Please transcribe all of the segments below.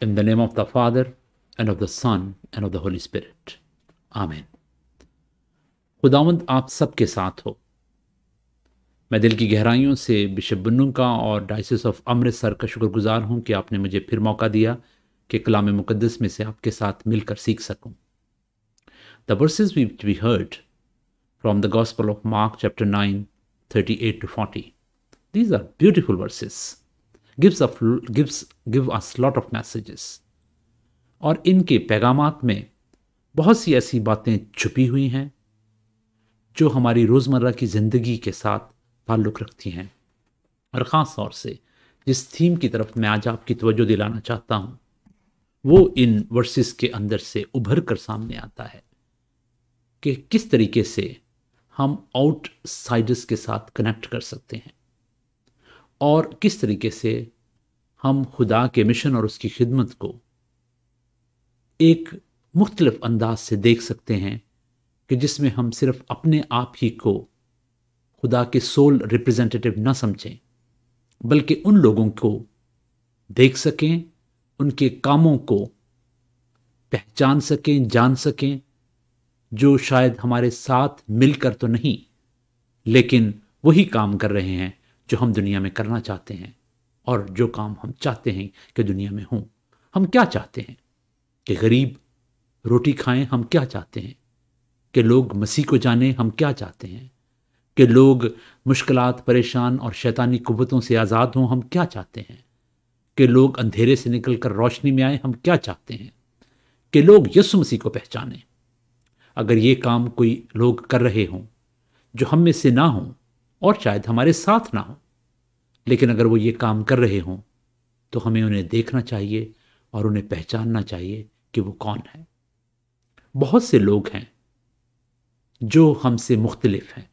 In the name of the Father, and of the Son, and of the Holy Spirit. आमीन खुदावंद आप सब के साथ हो मैं दिल की गहराइयों से बिशप बन्नू का और डाइसिस ऑफ अमृतसर का शुक्रगुजार हूं कि आपने मुझे फिर मौका दिया कि कलाम मुकदस में से आपके साथ मिलकर सीख सकूं। The verses which we heard from the Gospel of Mark chapter 9, 38 to 40. These are beautiful verses. Gives of gives give us lot of messages और इनके पैगाम में बहुत सी ऐसी बातें छुपी हुई हैं जो हमारी रोज़मर्रा की ज़िंदगी के साथ ताल्लुक़ रखती हैं और ख़ास तौर से जिस थीम की तरफ मैं आज आपकी तवज्जो दिलाना चाहता हूँ वो इन वर्सेस के अंदर से उभर कर सामने आता है कि किस तरीके से हम आउटसाइडर्स के साथ कनेक्ट कर सकते हैं और किस तरीके से हम खुदा के मिशन और उसकी खिदमत को एक मुख्तलफ अंदाज से देख सकते हैं कि जिसमें हम सिर्फ अपने आप ही को खुदा के सोल रिप्रेजेंटेटिव ना समझें बल्कि उन लोगों को देख सकें उनके कामों को पहचान सकें जान सकें जो शायद हमारे साथ मिलकर तो नहीं लेकिन वही काम कर रहे हैं जो हम दुनिया में करना चाहते हैं और जो काम हम चाहते हैं कि दुनिया में हों हम क्या चाहते हैं कि गरीब रोटी खाएं हम क्या चाहते हैं कि लोग मसीह को जानें हम क्या चाहते हैं कि लोग मुश्किल परेशान और शैतानी कुतों से आज़ाद हों हम क्या चाहते हैं कि लोग अंधेरे से निकल कर रोशनी में आए हम क्या चाहते हैं कि लोग यसु मसीह को पहचानें अगर ये काम कोई लोग कर रहे हों जो हम में से ना हों और शायद हमारे साथ ना हो लेकिन अगर वो ये काम कर रहे हों तो हमें उन्हें देखना चाहिए और उन्हें पहचानना चाहिए कि वो कौन है बहुत से लोग हैं जो हमसे मुख्तलिफ हैं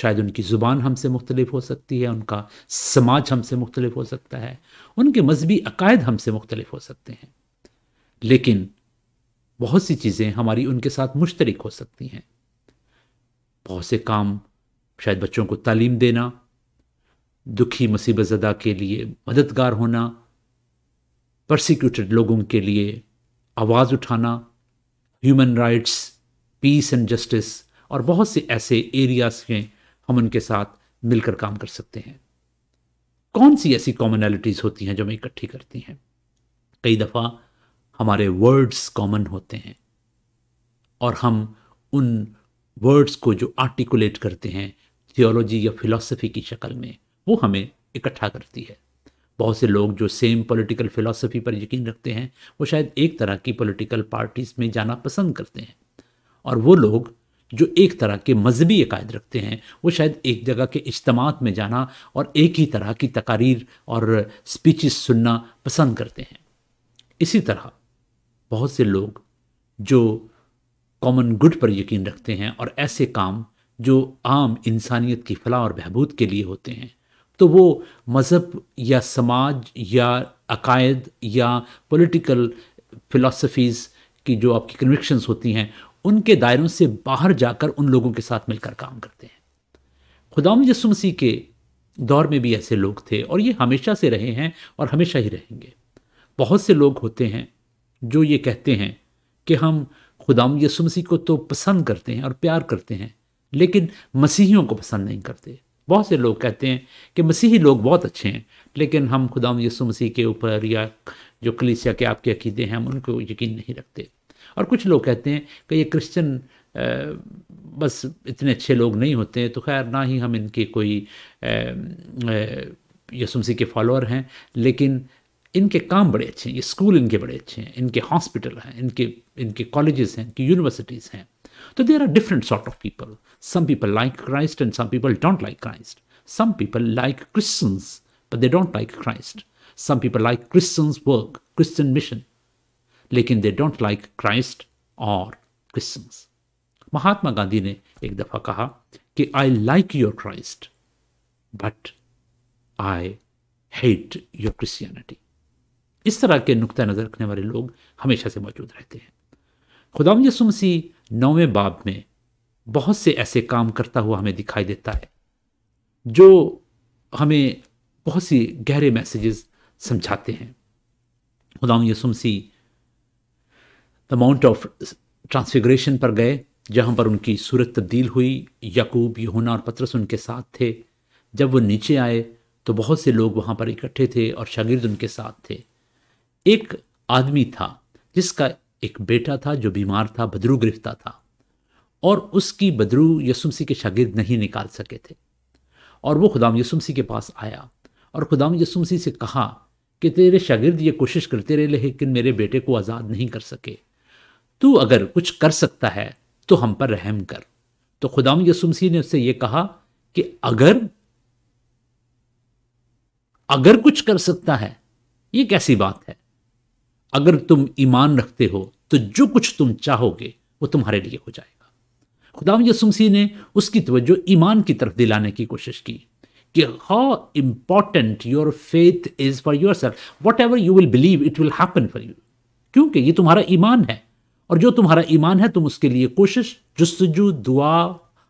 शायद उनकी ज़ुबान हमसे मुख्तलिफ हो सकती है उनका समाज हमसे मुख्तलिफ हो सकता है उनके मजहबी अकायद हमसे मुख्तलिफ हो सकते हैं लेकिन बहुत सी चीज़ें हमारी उनके साथ मुश्तरक हो सकती हैं बहुत से काम शायद बच्चों को तालीम देना दुखी मुसीबत ज़दा के लिए मददगार होना प्रोसिक्यूटेड लोगों के लिए आवाज़ उठाना human rights peace and justice और बहुत से ऐसे एरियाज़ हैं हम उनके साथ मिलकर काम कर सकते हैं कौन सी ऐसी कॉमनैलिटीज़ होती हैं जो हमें इकट्ठी करती हैं कई दफ़ा हमारे वर्ड्स कॉमन होते हैं और हम उन वर्ड्स को जो आर्टिकुलेट करते हैं थियोलॉजी या फिलॉसफी की शक्ल में वो हमें इकट्ठा करती है बहुत से लोग जो सेम पॉलिटिकल फ़िलासफ़ी पर यकीन रखते हैं वो शायद एक तरह की पॉलिटिकल पार्टीज़ में जाना पसंद करते हैं और वो लोग जो एक तरह के मजहबी अकायद रखते हैं वो शायद एक जगह के इज्तम में जाना और एक ही तरह की तकारीर और स्पीचेस सुनना पसंद करते हैं इसी तरह बहुत से लोग जो कॉमन गुड पर यकीन रखते हैं और ऐसे काम जो आम इंसानियत की फलाह और बहबूद के लिए होते हैं तो वो मज़हब या समाज या अकायद या पॉलिटिकल फ़िलासफ़ीज़ की जो आपकी कन्विक्शंस होती हैं उनके दायरों से बाहर जाकर उन लोगों के साथ मिलकर काम करते हैं खुदाम यसु मसीह के दौर में भी ऐसे लोग थे और ये हमेशा से रहे हैं और हमेशा ही रहेंगे बहुत से लोग होते हैं जो ये कहते हैं कि हम खुदा यसु मसीह को तो पसंद करते हैं और प्यार करते हैं लेकिन मसीहियों को पसंद नहीं करते बहुत से लोग कहते हैं कि मसीही लोग बहुत अच्छे हैं लेकिन हम खुदा यसु मसीह के ऊपर या जो कलीसिया के आपके अकीदे हैं हम उनको यकीन नहीं रखते और कुछ लोग कहते हैं कि ये क्रिश्चन बस इतने अच्छे लोग नहीं होते तो खैर ना ही हम इनके कोई यसु मसीह के फॉलोअर हैं लेकिन इनके काम बड़े अच्छे हैं ये स्कूल इनके बड़े अच्छे हैं इनके हॉस्पिटल हैं इनके इनके कॉलेजेस हैं इनकी यूनिवर्सिटीज़ हैं So there are different sort of people. Some people like Christ and some people don't like Christ. Some people like Christians, but they don't like Christ. Some people like Christians' work, Christian mission. Lekin they don't like Christ or Christians. Mahatma Gandhi ne ek dafa kaha ki I like your Christ, but I hate your Christianity. اس طرح کے نکتہ نظر رکھنے والے لوگ ہمیشہ سے موجود رہتے ہیں خدا یسو مسیح नौवें बाब में बहुत से ऐसे काम करता हुआ हमें दिखाई देता है जो हमें बहुत सी गहरे मैसेजेस समझाते हैं गुदाम यसुमसी द माउंट ऑफ ट्रांसफिग्रेशन पर गए जहाँ पर उनकी सूरत तब्दील हुई यकूब यहूना और पत्रस उनके साथ थे जब वो नीचे आए तो बहुत से लोग वहाँ पर इकट्ठे थे और शागिर्द उनके साथ थे एक आदमी था जिसका एक बेटा था जो बीमार था बदरू गिरफ्ता था और उसकी बदरू यसुमसी के शागिर्द नहीं निकाल सके थे और वो खुदाम यसुमसी के पास आया और खुदाम यसुमसी से कहा कि तेरे शागिर्द ये कोशिश करते रहे लेकिन मेरे बेटे को आज़ाद नहीं कर सके तू अगर कुछ कर सकता है तो हम पर रहम कर तो खुदाम यसुमसी ने उससे यह कहा कि अगर अगर कुछ कर सकता है ये कैसी बात है अगर तुम ईमान रखते हो तो जो कुछ तुम चाहोगे वो तुम्हारे लिए हो जाएगा खुदा यसुमसी ने उसकी तवज्जो ईमान की तरफ दिलाने की कोशिश की कि how important your faith is for yourself whatever you will believe it will happen for you क्योंकि ये तुम्हारा ईमान है और जो तुम्हारा ईमान है तुम उसके लिए कोशिश जस्तजू दुआ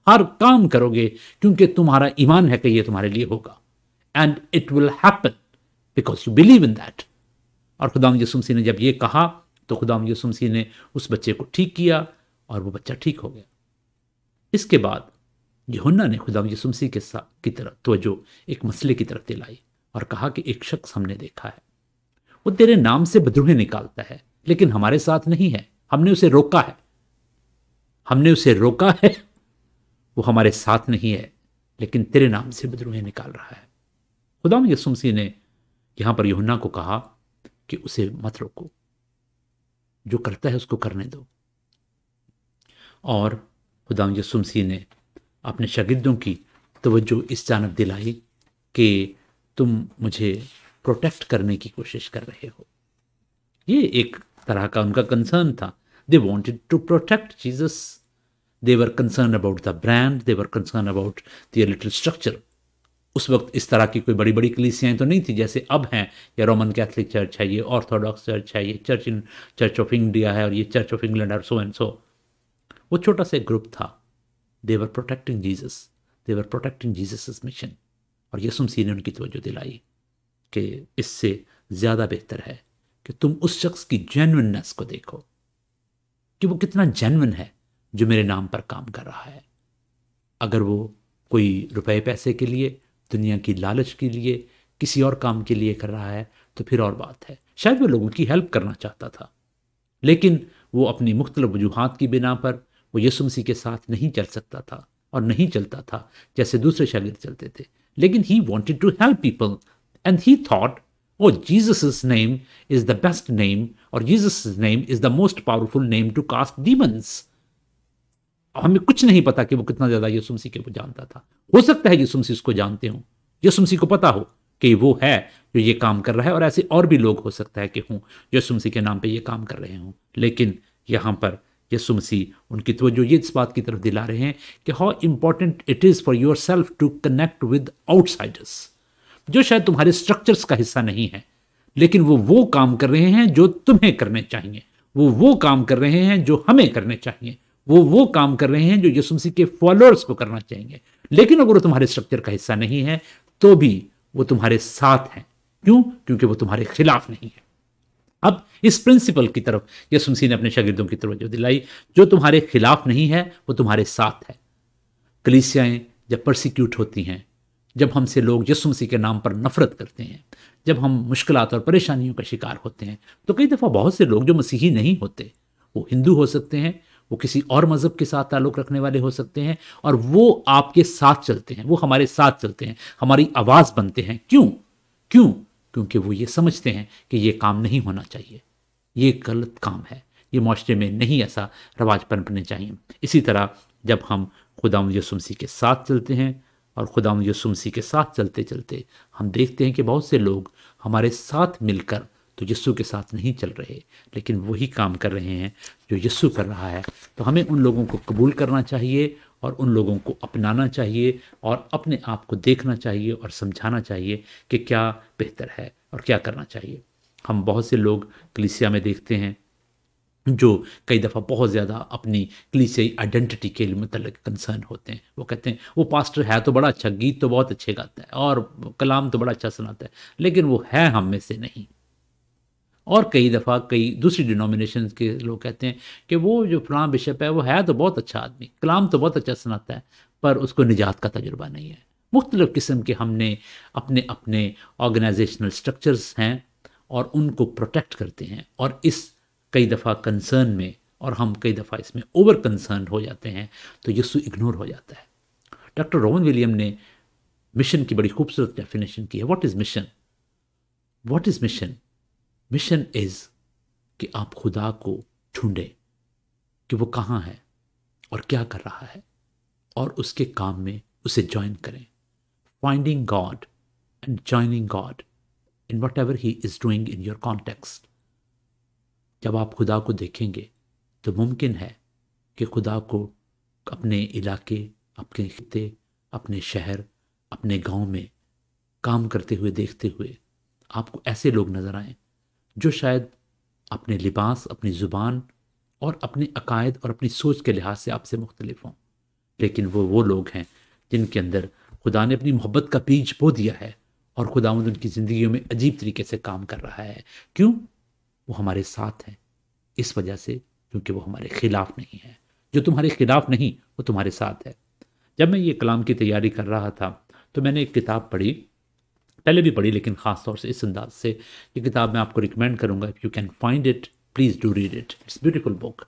हर काम करोगे क्योंकि तुम्हारा ईमान है कि ये तुम्हारे लिए होगा and it will happen because you believe in that और खुदाम यसुमसी ने जब ये कहा तो खुदाम यसुमसी ने उस बच्चे को ठीक किया और वो बच्चा ठीक हो गया इसके बाद यहुन्ना ने खुदाम यसुमसी के साथ की तरफ तोजो एक मसले की तरफ दिलाई और कहा कि एक शख्स हमने देखा है वो तेरे नाम से बदरूहें निकालता है लेकिन हमारे साथ नहीं है हमने उसे रोका है हमने उसे रोका है वो हमारे साथ नहीं है लेकिन तेरे नाम से बदरूहें निकाल रहा है खुदाम यसुमसी ने यहां पर यहुन्ना को कहा कि उसे मत रोको जो करता है उसको करने दो और खुदा यसुमसी ने अपने शगिदों की तवज्जो इस जानब दिलाई कि तुम मुझे प्रोटेक्ट करने की कोशिश कर रहे हो ये एक तरह का उनका कंसर्न था they wanted to protect Jesus they were concern about the brand they were concern about their little structure उस वक्त इस तरह की कोई बड़ी बड़ी कलिसियाँ तो नहीं थी जैसे अब हैं या रोमन कैथलिक चर्च है ये ऑर्थोडॉक्स चर्च है ये church in church of India है और ये चर्च ऑफ इंग्लैंड और सो एंड सो वो छोटा सा ग्रुप था they were protecting Jesus they were protecting Jesus mission और यसुम सी ने उनकी तोज्जो दिलाई कि इससे ज़्यादा बेहतर है कि तुम उस शख्स की जेनविननेस को देखो कि वो कितना जेनविन है जो मेरे नाम पर काम कर रहा है अगर वो कोई रुपए पैसे के लिए दुनिया की लालच के लिए किसी और काम के लिए कर रहा है तो फिर और बात है शायद वह लोगों की हेल्प करना चाहता था लेकिन वो अपनी मुख्तल वजूहत की बिना पर वो यसु मसीह के साथ नहीं चल सकता था और नहीं चलता था जैसे दूसरे शागिर्द चलते थे लेकिन he wanted to help people and he thought oh Jesus name is the best name और Jesus name is the most powerful name to cast demons हमें कुछ नहीं पता कि वो कितना ज़्यादा यसुमसी के को जानता था हो सकता है यसुमसी उसको जानते हों यसुमसी को पता हो कि वो है जो ये काम कर रहा है और ऐसे और भी लोग हो सकता है कि हों यसुमसी के नाम पर ये काम कर रहे हों लेकिन यहाँ पर यसुमसी मसीह उनकी तवज्जो ये इस बात की तरफ दिला रहे हैं कि how important it is for yourself to connect with outsiders जो शायद तुम्हारे स्ट्रक्चर्स का हिस्सा नहीं है लेकिन वो वो काम कर रहे हैं जो तुम्हें करने चाहिए वो वो काम कर रहे हैं जो हमें करने चाहिए वो वो काम कर रहे हैं जो यसु मसीह के फॉलोअर्स को करना चाहेंगे लेकिन अगर वो तुम्हारे स्ट्रक्चर का हिस्सा नहीं है तो भी वो तुम्हारे साथ हैं क्यों क्योंकि वो तुम्हारे खिलाफ नहीं है अब इस प्रिंसिपल की तरफ यसु मसीह ने अपने शागिर्दों की तवज्जो दिलाई जो तुम्हारे खिलाफ नहीं है वो तुम्हारे साथ है कलीसियाएँ जब प्रोसिक्यूट होती हैं जब हमसे लोग यसु मसीह के नाम पर नफरत करते हैं जब हम मुश्किल और परेशानियों का शिकार होते हैं तो कई दफ़ा बहुत से लोग जो मसीही नहीं होते वो हिंदू हो सकते हैं वो किसी और मज़हब के साथ ताल्लुक़ रखने वाले हो सकते हैं और वो आपके साथ चलते हैं वो हमारे साथ चलते हैं हमारी आवाज़ बनते हैं क्यों क्यों क्योंकि वो ये समझते हैं कि ये काम नहीं होना चाहिए ये गलत काम है ये माशरे में नहीं ऐसा रवाज पनपने चाहिए इसी तरह जब हम खुदा यसुमसी के साथ चलते हैं और खुदा यसुमसी के साथ चलते चलते हम देखते हैं कि बहुत से लोग हमारे साथ मिलकर तो यस्सु के साथ नहीं चल रहे लेकिन वही काम कर रहे हैं जो यस्सु कर रहा है तो हमें उन लोगों को कबूल करना चाहिए और उन लोगों को अपनाना चाहिए और अपने आप को देखना चाहिए और समझाना चाहिए कि क्या बेहतर है और क्या करना चाहिए हम बहुत से लोग कलिसिया में देखते हैं जो कई दफ़ा बहुत ज़्यादा अपनी कलिसियाई आइडेंटिटी के लिए मतलब कंसर्न होते हैं वो कहते हैं वो पास्टर है तो बड़ा अच्छा गीत तो बहुत अच्छे गाता है और कलाम तो बड़ा अच्छा सुनाता है लेकिन वो है हम में से नहीं और कई दफ़ा कई दूसरी डिनोमिनेशन के लोग कहते हैं कि वो जो फलां बिशप है वो है तो बहुत अच्छा आदमी कलाम तो बहुत अच्छा सुनाता है पर उसको निजात का तजुर्बा नहीं है मुख्तलि किस्म के हमने अपने अपने ऑर्गेनाइजेशनल स्ट्रक्चर्स हैं और उनको प्रोटेक्ट करते हैं और इस कई दफ़ा कंसर्न में और हम कई दफ़ा इसमें ओवर कंसर्न हो जाते हैं तो यस्सु इग्नोर हो जाता है डॉक्टर रोमन विलियम ने मिशन की बड़ी खूबसूरत डेफिनेशन की है what is mission what is mission mission is कि आप खुदा को ढूंढें कि वो कहाँ है और क्या कर रहा है और उसके काम में उसे ज्वाइन करें finding God and joining God in whatever he is doing in your context जब आप खुदा को देखेंगे तो मुमकिन है कि खुदा को अपने इलाके अपने खत्े अपने शहर अपने गांव में काम करते हुए देखते हुए आपको ऐसे लोग नज़र आएं जो शायद अपने लिबास अपनी ज़ुबान और अपने अकायद और अपनी सोच के लिहाज से आपसे मुख्तलिफ हों लेकिन वो वो लोग हैं जिनके अंदर खुदा ने अपनी मोहब्बत का बीज बो दिया है और खुदा उनकी ज़िंदगी में अजीब तरीके से काम कर रहा है क्यों वो हमारे साथ हैं इस वजह से क्योंकि वो हमारे ख़िलाफ़ नहीं है जो तुम्हारे ख़िलाफ़ नहीं वो तुम्हारे साथ है जब मैं ये कलाम की तैयारी कर रहा था तो मैंने एक किताब पढ़ी पहले भी पढ़ी लेकिन ख़ास तौर से इस अंदाज से ये किताब मैं आपको रिकमेंड करूँगा if you can find it please do read it it's beautiful book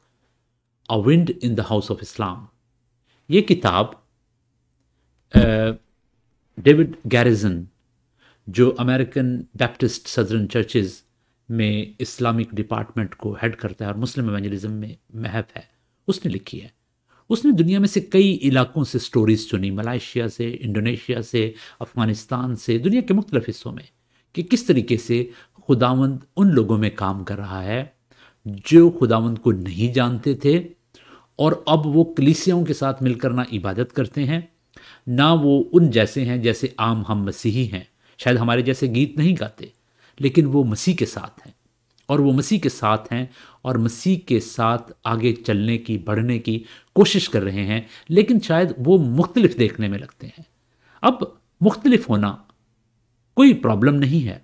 a wind in the house of Islam ये किताब डेविड गैरिजन जो अमेरिकन बैप्टिस्ट सदरन चर्चेज़ में इस्लामिक डिपार्टमेंट को हेड करता है और मुस्लिम एवेंजलिज्म में महफ है उसने लिखी है उसने दुनिया में से कई इलाकों से स्टोरीज चुनी मलाइशिया से इंडोनेशिया से अफ़गानिस्तान से दुनिया के मुख्तलिफ हिस्सों में कि किस तरीके से खुदावंद उन लोगों में काम कर रहा है जो खुदावंद को नहीं जानते थे और अब वो कलिसियाओं के साथ मिलकर ना इबादत करते हैं ना वो उन जैसे हैं जैसे आम हम मसीही हैं शायद हमारे जैसे गीत नहीं गाते लेकिन वो मसीह के साथ हैं और वो मसीह के साथ हैं और मसीह के साथ आगे चलने की बढ़ने की कोशिश कर रहे हैं लेकिन शायद वो मुख्तलिफ देखने में लगते हैं अब मुख्तलिफ होना कोई प्रॉब्लम नहीं है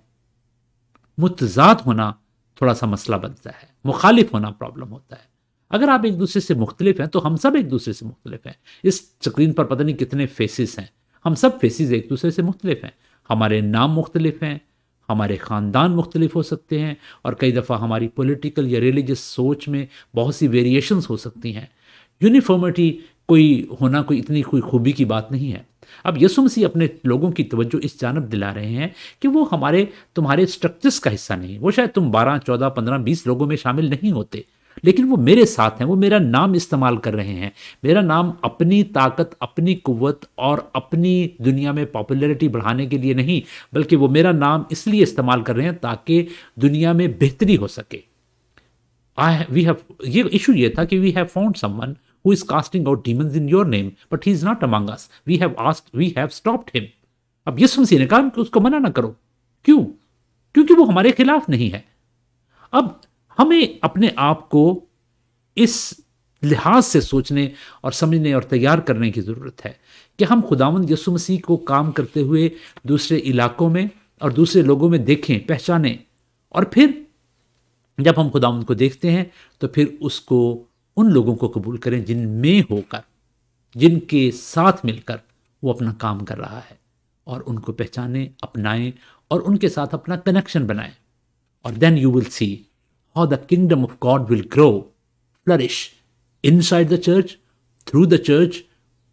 मुतजाद होना थोड़ा सा मसला बनता है मुखालिफ होना प्रॉब्लम होता है अगर आप एक दूसरे से मुख्तलिफ हैं तो हम सब एक दूसरे से मुख्तलिफ हैं इस स्क्रीन पर पता नहीं कितने फेसिस हैं हम सब फेसिस एक दूसरे से मुख्तलिफ हैं हमारे नाम मुख्तलिफ हैं हमारे ख़ानदान मुख्तलिफ हो सकते हैं और कई दफ़ा हमारी पोलिटिकल या रिलीजस सोच में बहुत सी वेरिएशंस हो सकती हैं यूनिफॉर्मिटी कोई होना कोई इतनी कोई खूबी की बात नहीं है अब यसु मसीह अपने लोगों की तवज्जो इस जानब दिला रहे हैं कि वो हमारे तुम्हारे स्ट्रक्चर्स का हिस्सा नहीं वो शायद तुम बारह चौदह पंद्रह बीस लोगों में शामिल नहीं होते लेकिन वो मेरे साथ हैं वो मेरा नाम इस्तेमाल कर रहे हैं मेरा नाम अपनी ताकत अपनी कुवत और अपनी दुनिया में पॉपुलैरिटी बढ़ाने के लिए नहीं बल्कि वो मेरा नाम इसलिए इस्तेमाल कर रहे हैं ताकि दुनिया में बेहतरी हो सके आई वी हैव ये इशू ये था कि we have found someone who is casting out demons in your name but he is not among us we have asked we have stopped him अब ये मसीह ने कहा उसको मना ना करो क्यों क्योंकि वो हमारे खिलाफ नहीं है अब हमें अपने आप को इस लिहाज से सोचने और समझने और तैयार करने की ज़रूरत है कि हम खुदावन यसु मसीह को काम करते हुए दूसरे इलाकों में और दूसरे लोगों में देखें पहचानें और फिर जब हम खुदा को देखते हैं तो फिर उसको उन लोगों को कबूल करें जिन में होकर जिनके साथ मिलकर वो अपना काम कर रहा है और उनको पहचानें अपनाएं और उनके साथ अपना कनेक्शन बनाएं और then you will see how the kingdom of God will grow, flourish inside the church, through the church,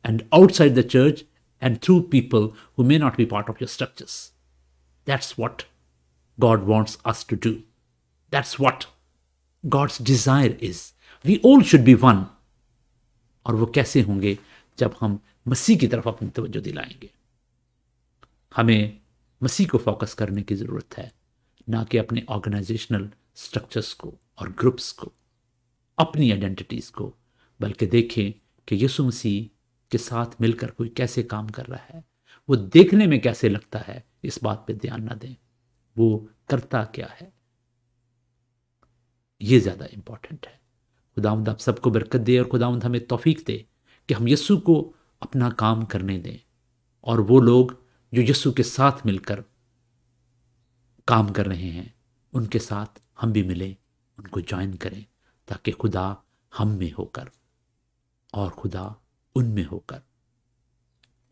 and outside the church, and through people who may not be part of your structures. That's what God wants us to do. That's what God's desire is. We all should be one. और वो कैसे होंगे जब हम मसीह की तरफ अपनी तवज्जो दिलाएंगे हमें मसीह को फोकस करने की ज़रूरत है ना कि अपने ऑर्गेनाइजेशनल स्ट्रक्चर्स को और ग्रुप्स को अपनी आइडेंटिटीज़ को बल्कि देखें कि यीशु मसीह के साथ मिलकर कोई कैसे काम कर रहा है वो देखने में कैसे लगता है इस बात पे ध्यान ना दें वो करता क्या है ये ज़्यादा इम्पॉर्टेंट है खुदाउंद आप सबको बरकत दे और खुदाउंद हमें तोफीक दे कि हम यस्सु को अपना काम करने दें और वो लोग जो यस्सु के साथ मिलकर काम कर रहे हैं उनके साथ हम भी मिलें उनको ज्वाइन करें ताकि खुदा हम में होकर और खुदा उनमें होकर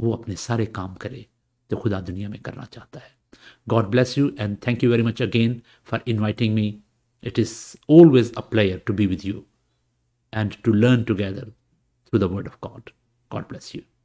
वो अपने सारे काम करे जो खुदा दुनिया में करना चाहता है God bless you and thank you very much again for inviting me it is always a pleasure to be with you and to learn together through the word of God God bless you